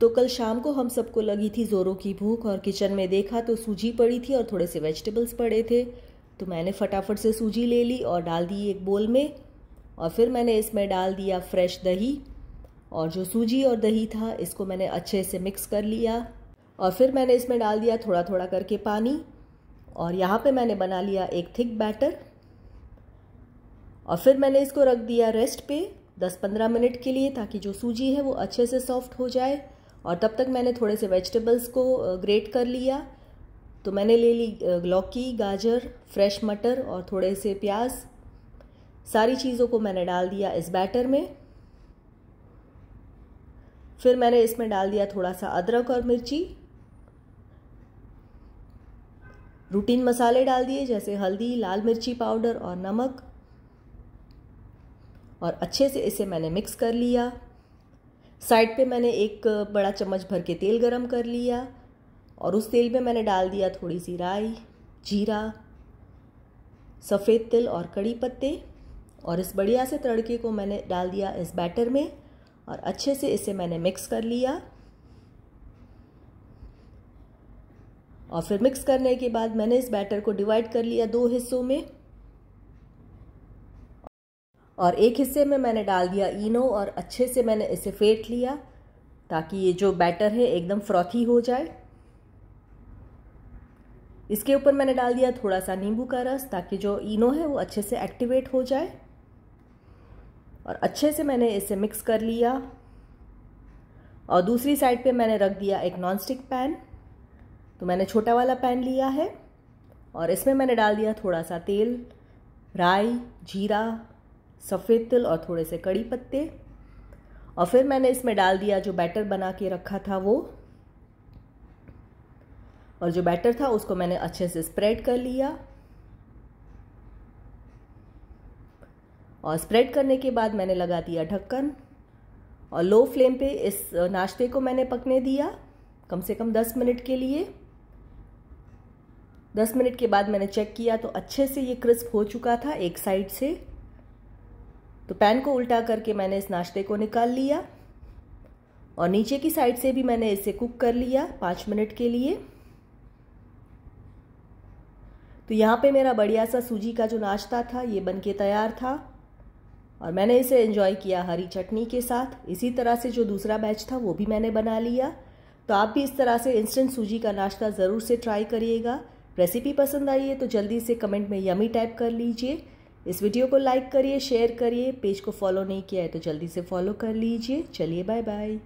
तो कल शाम को हम सबको लगी थी ज़ोरों की भूख और किचन में देखा तो सूजी पड़ी थी और थोड़े से वेजिटेबल्स पड़े थे तो मैंने फटाफट से सूजी ले ली और डाल दी एक बोल में और फिर मैंने इसमें डाल दिया फ्रेश दही और जो सूजी और दही था इसको मैंने अच्छे से मिक्स कर लिया और फिर मैंने इसमें डाल दिया थोड़ा थोड़ा करके पानी और यहाँ पे मैंने बना लिया एक थिक बैटर और फिर मैंने इसको रख दिया रेस्ट पे 10-15 मिनट के लिए ताकि जो सूजी है वो अच्छे से सॉफ्ट हो जाए और तब तक मैंने थोड़े से वेजिटेबल्स को ग्रेट कर लिया तो मैंने ले ली लौकी गाजर फ्रेश मटर और थोड़े से प्याज सारी चीज़ों को मैंने डाल दिया इस बैटर में फिर मैंने इसमें डाल दिया थोड़ा सा अदरक और मिर्ची रूटीन मसाले डाल दिए जैसे हल्दी लाल मिर्ची पाउडर और नमक और अच्छे से इसे मैंने मिक्स कर लिया साइड पे मैंने एक बड़ा चम्मच भर के तेल गरम कर लिया और उस तेल में मैंने डाल दिया थोड़ी सी राई जीरा सफ़ेद तिल और कड़ी पत्ते और इस बढ़िया से तड़के को मैंने डाल दिया इस बैटर में और अच्छे से इसे मैंने मिक्स कर लिया और फिर मिक्स करने के बाद मैंने इस बैटर को डिवाइड कर लिया दो हिस्सों में और एक हिस्से में मैंने डाल दिया इनो और अच्छे से मैंने इसे फेंट लिया ताकि ये जो बैटर है एकदम फ्रॉथी हो जाए इसके ऊपर मैंने डाल दिया थोड़ा सा नींबू का रस ताकि जो इनो है वो अच्छे से एक्टिवेट हो जाए और अच्छे से मैंने इसे मिक्स कर लिया और दूसरी साइड पे मैंने रख दिया एक नॉनस्टिक पैन तो मैंने छोटा वाला पैन लिया है और इसमें मैंने डाल दिया थोड़ा सा तेल राई जीरा सफ़ेद तिल और थोड़े से कड़ी पत्ते और फिर मैंने इसमें डाल दिया जो बैटर बना के रखा था वो और जो बैटर था उसको मैंने अच्छे से स्प्रेड कर लिया और स्प्रेड करने के बाद मैंने लगा दिया ढक्कन और लो फ्लेम पे इस नाश्ते को मैंने पकने दिया कम से कम दस मिनट के लिए दस मिनट के बाद मैंने चेक किया तो अच्छे से ये क्रिस्प हो चुका था एक साइड से तो पैन को उल्टा करके मैंने इस नाश्ते को निकाल लिया और नीचे की साइड से भी मैंने इसे कुक कर लिया पाँच मिनट के लिए तो यहाँ पे मेरा बढ़िया सा सूजी का जो नाश्ता था ये बनके तैयार था और मैंने इसे एंजॉय किया हरी चटनी के साथ इसी तरह से जो दूसरा बैच था वो भी मैंने बना लिया तो आप भी इस तरह से इंस्टेंट सूजी का नाश्ता ज़रूर से ट्राई करिएगा रेसिपी पसंद आई है तो जल्दी से कमेंट में यमी टाइप कर लीजिए इस वीडियो को लाइक करिए शेयर करिए पेज को फॉलो नहीं किया है तो जल्दी से फॉलो कर लीजिए चलिए बाय बाय